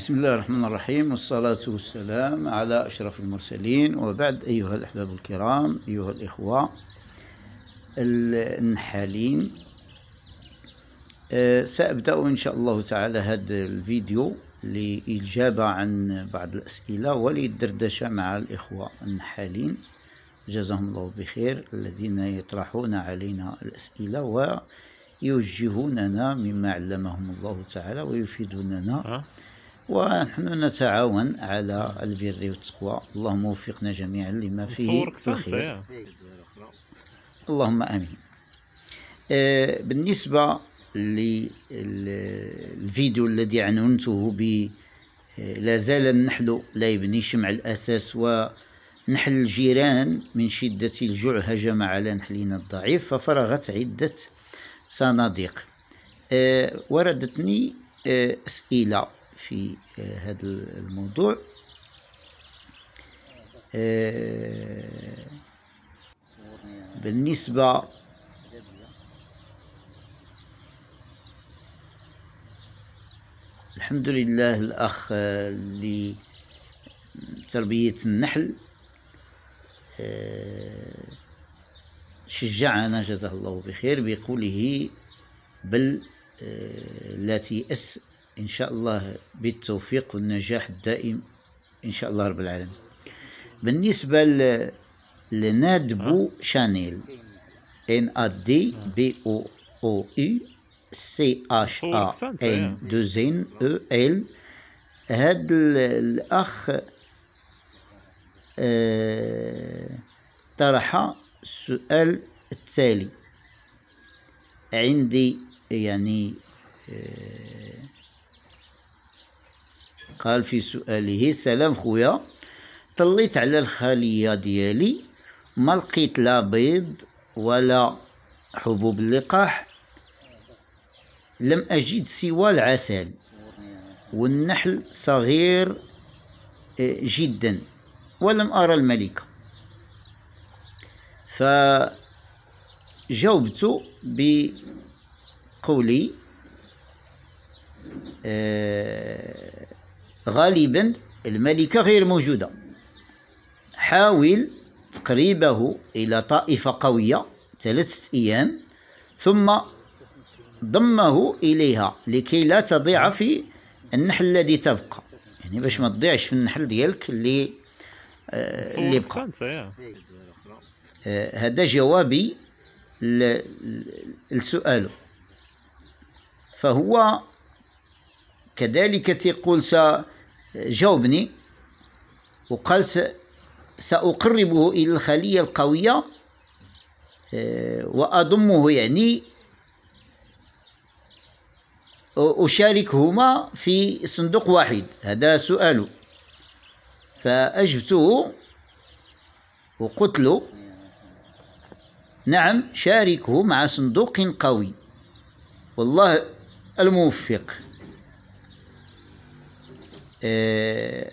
بسم الله الرحمن الرحيم والصلاة والسلام على أشرف المرسلين وبعد أيها الأحباب الكرام أيها الإخوة النحالين آه، سأبدأ إن شاء الله تعالى هذا الفيديو لإجابة عن بعض الأسئلة وللدردشة مع الإخوة النحالين جزاهم الله بخير الذين يطرحون علينا الأسئلة ويوجهوننا مما علمهم الله تعالى ويفيدوننا أه. ونحن نتعاون على البر والتقوى اللهم وفقنا جميعا لما فيه الخير اللهم امين آه، بالنسبه للفيديو الذي عنونته ب آه، لا زال النحل لا يبني شمع الاساس ونحل الجيران من شده الجوع هجم على نحلنا الضعيف ففرغت عده صناديق آه وردتني آه اسئله في آه، هذا الموضوع آه، بالنسبة الحمد لله الأخ آه، لتربية النحل شجعنا جزاه الله بخير بقوله بل لا تيأس إن شاء الله بالتوفيق والنجاح الدائم إن شاء الله رب العالمين بالنسبة ل... بو آه. شانيل ان ا دي بي او او اي سي اش ا ان دوزين او ال هاد الاخ طرح السؤال التالي عندي يعني آه، قال في سؤاله سلام خويا طليت على الخليه ديالي ما لقيت لا بيض ولا حبوب اللقاح لم أجد سوى العسل والنحل صغير آه، جدا ولم أرى الملكة فجاوبت بقولي آه غالبا الملكة غير موجودة حاول تقريبه إلى طائفة قوية ثلاثة أيام ثم ضمه إليها لكي لا تضيع في النحل الذي تبقى يعني باش ما تضيعش في النحل ديالك اللي آه اللي بقى آه هذا جوابي لسؤاله فهو كذلك تقول جاوبني وقال سأقربه إلى الخلية القوية آه، وأضمه يعني أشاركهما في صندوق واحد هذا سؤاله فأجبته وقلت له نعم شاركه مع صندوق قوي والله الموفق آه،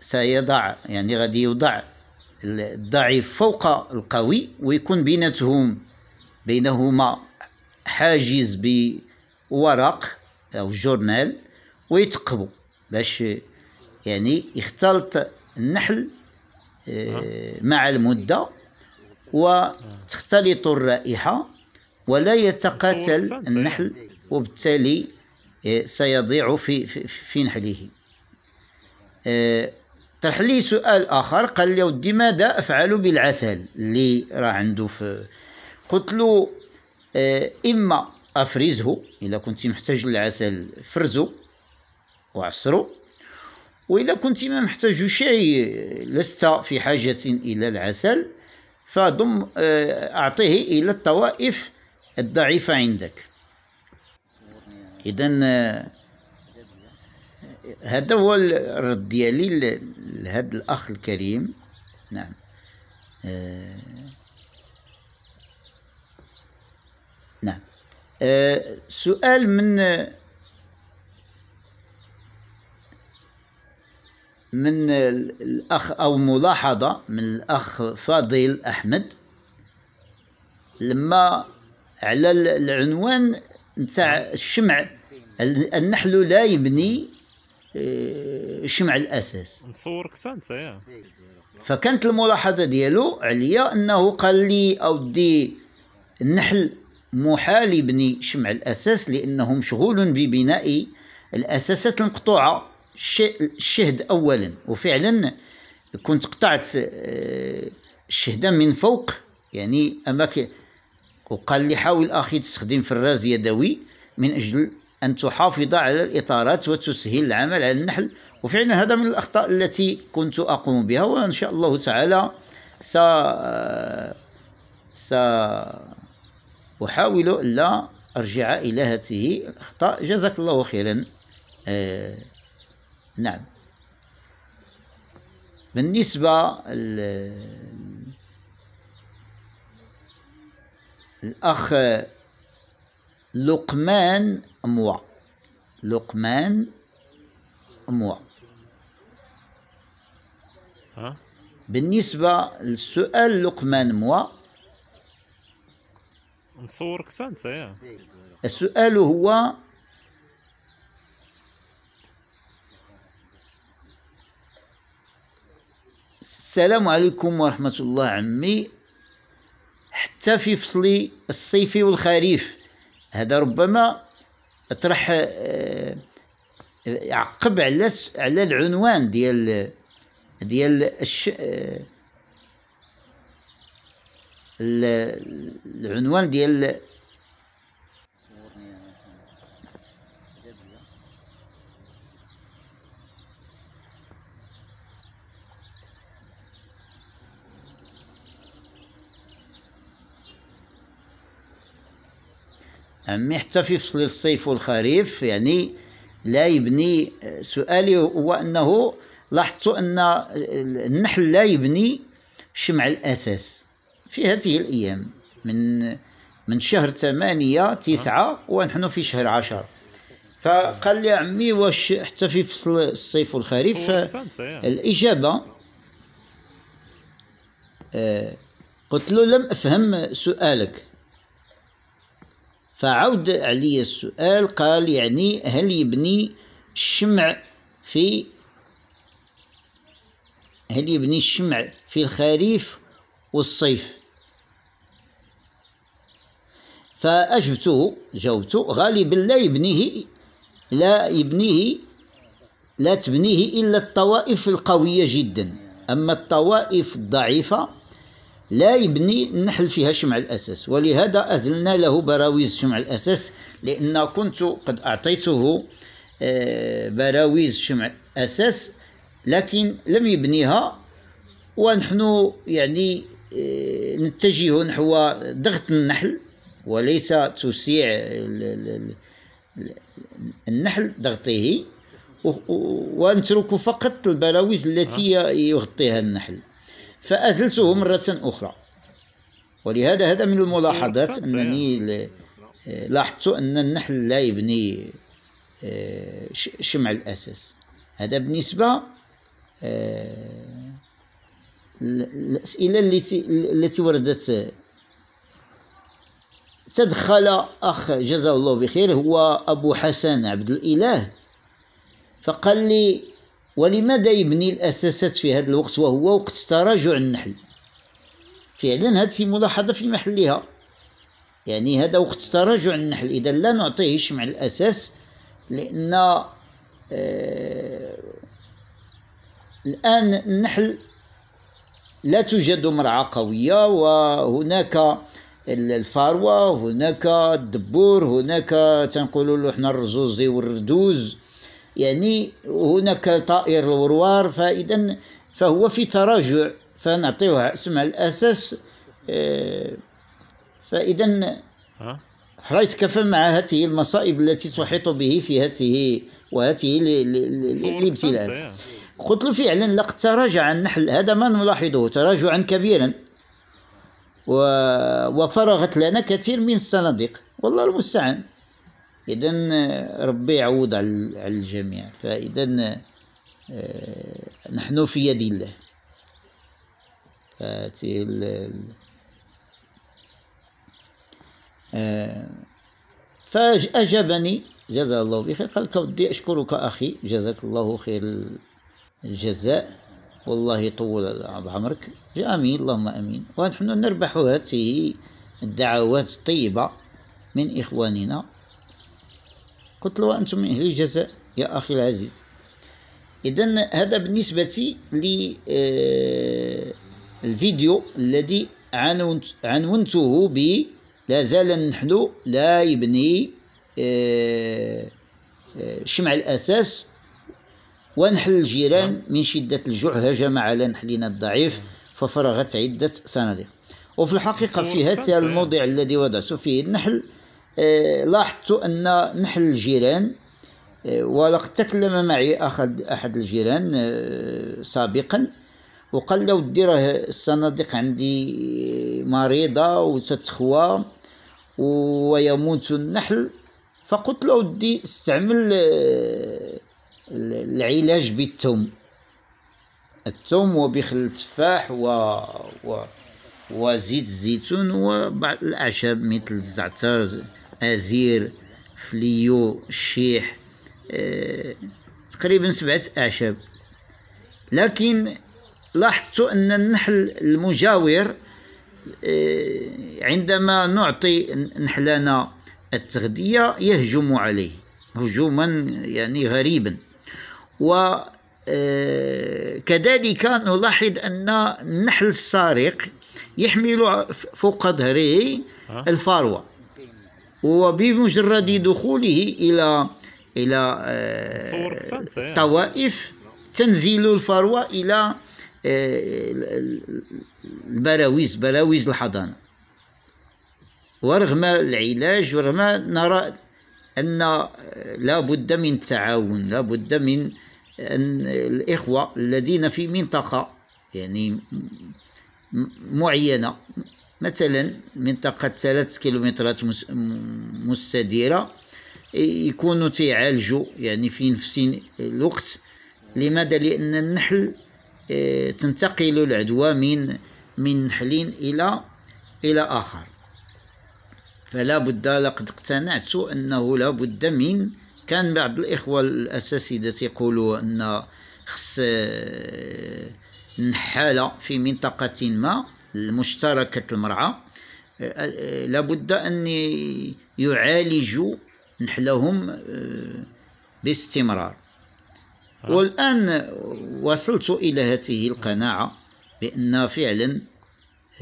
سيضع يعني غادي يوضع الضعيف فوق القوي ويكون بيناتهم بينهما حاجز بورق او جورنال ويتقبوا باش يعني يختلط النحل آه، مع المده وتختلط الرائحه ولا يتقاتل النحل وبالتالي إيه، سيضيع في في نحله إيه، طرح لي سؤال اخر قال لي ودي ماذا افعل بالعسل اللي راه عنده في قلت له إيه، اما افرزه اذا كنتي محتاج للعسل فرزه وعصره واذا كنت ما محتاج شيء لست في حاجه الى العسل فضم اعطيه الى الطوائف الضعيفه عندك اذا هذا هو الرد ديالي لهذا الاخ الكريم نعم آه، نعم آه، سؤال من من الاخ او ملاحظه من الاخ فاضل احمد لما على العنوان نتاع الشمع النحل لا يبني آه، شمع الاساس نصورك انت يا فكانت الملاحظه ديالو عليا انه قال لي اودي النحل محال يبني شمع الاساس لانه مشغول ببناء الاساسات المقطوعه الشهد اولا وفعلا كنت قطعت آه، الشهده من فوق يعني اماكن وقال لي حاول أخي تستخدم فراز يدوي من أجل أن تحافظ على الإطارات وتسهل العمل على النحل وفعلا هذا من الأخطاء التي كنت أقوم بها وإن شاء الله تعالى س احاول ألا أرجع إلى هذه الأخطاء جزاك الله خيرا آه نعم بالنسبة الأخ لقمان أموع لقمان أموع بالنسبة للسؤال لقمان أموع نصورك انت يا السؤال هو السلام عليكم ورحمة الله عمي حتى في فصل الصيف والخريف هذا ربما طرح آه، يعقب على على العنوان ديال ديال الش... آه، العنوان ديال أمي حتى في فصل الصيف والخريف يعني لا يبني آه، سؤالي هو أنه لاحظت أن النحل لا يبني شمع الأساس في هذه الأيام من من شهر ثمانية تسعة ونحن في شهر عشر فقال لي عمي واش حتى في فصل الصيف والخريف إيه. الإجابة آه، قلت له لم أفهم سؤالك فعود علي السؤال قال يعني هل يبني الشمع في هل يبني الشمع في الخريف والصيف فأجبته جاوبته غالبا لا يبنيه لا يبنيه لا تبنيه إلا الطوائف القوية جدا أما الطوائف الضعيفة لا يبني النحل فيها شمع الأساس ولهذا أزلنا له براويز شمع الأساس لأن كنت قد أعطيته آه، براويز شمع أساس لكن لم يبنيها ونحن يعني آه، نتجه نحو ضغط النحل وليس توسيع النحل ضغطه ونترك فقط البراويز التي يغطيها النحل فأزلته مرة أخرى ولهذا هذا من الملاحظات أنني لاحظت أن النحل لا يبني آه، شمع الأساس هذا بالنسبة آه، الأسئلة التي وردت آه، تدخل أخ جزاه الله بخير هو أبو حسن عبد الإله فقال لي ولماذا يبني الأساسات في هذا الوقت وهو وقت تراجع النحل فعلا هذه ملاحظة في محلها يعني هذا وقت تراجع النحل إذا لا نعطيه شمع الأساس لأن آه الآن النحل لا توجد مرعى قوية وهناك الفروة هناك الدبور هناك تنقولوا له حنا الرزوزي والردوز يعني هناك طائر الوروار فإذا فهو في تراجع فنعطيه اسم الأساس آه، فإذا كفا مع هذه المصائب التي تحيط به في هذه وهذه الابتلاءات قلت له فعلا لقد تراجع النحل هذا ما نلاحظه تراجعا كبيرا وفرغت لنا كثير من الصناديق والله المستعان إذا آه، ربي يعوض على الجميع فإذا آه، نحن في يد الله آه، فأجابني جزاه الله بخير قال كودي أشكرك أخي جزاك الله خير الجزاء والله يطول عمرك آمين اللهم آمين ونحن نربح هذه الدعوات الطيبة من إخواننا قلت له أنتم من الجزاء يا أخي العزيز إذا هذا بالنسبة آه، الفيديو الذي عنونته ب لا زال نحن لا يبني آه، آه، شمع الأساس ونحل الجيران من شدة الجوع هجم على نحلنا الضعيف ففرغت عدة صناديق وفي الحقيقة في هذا الموضع الذي وضعت فيه النحل آه، لاحظت أن نحل الجيران آه، ولقد تكلم معي أحد أحد الجيران آه، سابقا وقال لو راه الصناديق عندي مريضة وتتخوى ويموت النحل فقلت له ودي استعمل العلاج بالثوم الثوم وبخل التفاح و... و... وزيت الزيتون وبعض الأعشاب مثل الزعتر ازير فليو الشيح أه تقريبا سبعة أعشاب لكن لاحظت أن النحل المجاور أه عندما نعطي نحلنا التغذية يهجم عليه هجوما يعني غريبا و آه، كذلك نلاحظ أن النحل السارق يحمل فوق ظهره الفروة وبمجرد دخوله إلى إلى طوائف آه، يعني. تنزيل الفروة إلى آه، البراويز براويز الحضانة ورغم العلاج ورغم نرى أن آه، لا بد من تعاون لا بد من أن الإخوة الذين في منطقة يعني معينة مثلا منطقة ثلاث كيلومترات مستديرة يكونوا تيعالجوا يعني في نفس الوقت لماذا لأن النحل آه، تنتقل العدوى من من نحل إلى إلى آخر فلا بد لقد اقتنعت أنه لا بد من كان بعض الإخوة الأساسية يقولوا أن خص النحالة آه، في منطقة ما المشتركة المرأة لابد أن يعالجوا نحلهم آه، باستمرار آه. والآن وصلت إلى هذه القناعة بأن فعلا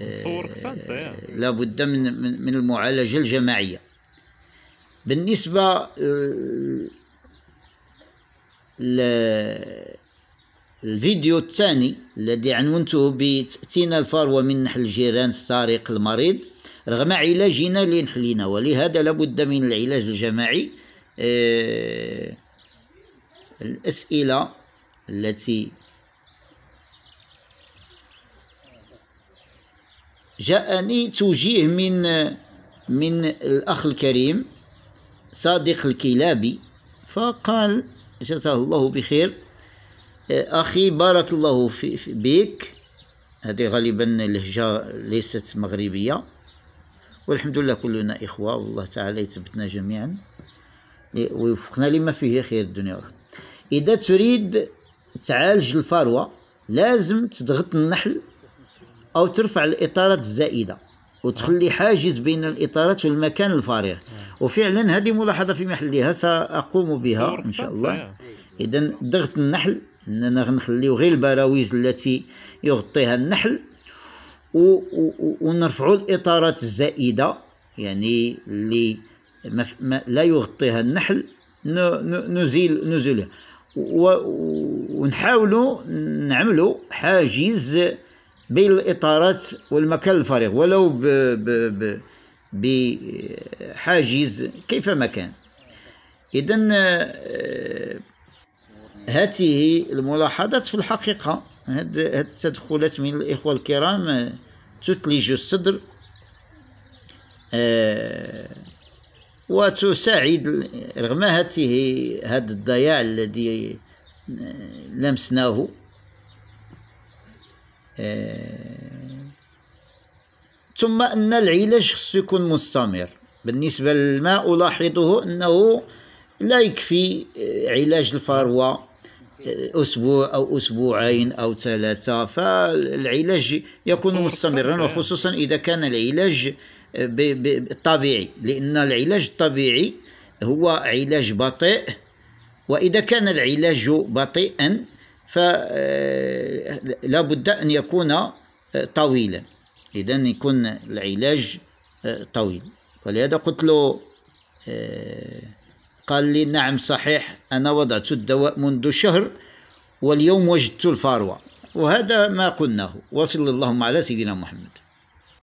آه، لابد من من المعالجة الجماعية بالنسبة ل الفيديو الثاني الذي عنونته بتأتينا الفروة من نحل الجيران السارق المريض رغم علاجنا لنحلنا ولهذا لابد من العلاج الجماعي آه الأسئلة التي جاءني توجيه من من الأخ الكريم صادق الكلابي فقال جزاه الله بخير أخي بارك الله في بك هذه غالبا لهجة ليست مغربية والحمد لله كلنا إخوة والله تعالى يثبتنا جميعا ويوفقنا لما فيه خير الدنيا والآخرة إذا تريد تعالج الفروة لازم تضغط النحل أو ترفع الإطارات الزائدة وتخلي حاجز بين الإطارات والمكان الفارغ وفعلا هذه ملاحظة في محلها سأقوم بها إن شاء الله إذا ضغط النحل اننا غنخليو غير البراويز التي يغطيها النحل و ونرفعوا الاطارات الزائده يعني اللي ما لا يغطيها النحل نزيل نزيلها ونحاولوا نعملوا حاجز بين الاطارات والمكان الفارغ ولو ب ب ب بحاجز كيفما كان اذا آه، هاته الملاحظات في الحقيقة هاد التدخلات من الإخوة الكرام آه، تثلج الصدر آه، وتساعد رغم هاته هذا الضياع الذي لمسناه آه، ثم أن العلاج خصو يكون مستمر بالنسبة لما ألاحظه أنه لا يكفي علاج الفروة أسبوع أو أسبوعين أو ثلاثة فالعلاج يكون مستمرا وخصوصا إذا كان العلاج طبيعي لأن العلاج الطبيعي هو علاج بطيء وإذا كان العلاج بطيئا فلا آه، بد أن يكون آه، طويلا إذا يكون العلاج آه، طويل ولهذا قلت له قال لي نعم صحيح أنا وضعت الدواء منذ شهر واليوم وجدت الفروة وهذا ما قلناه وصل اللهم على سيدنا محمد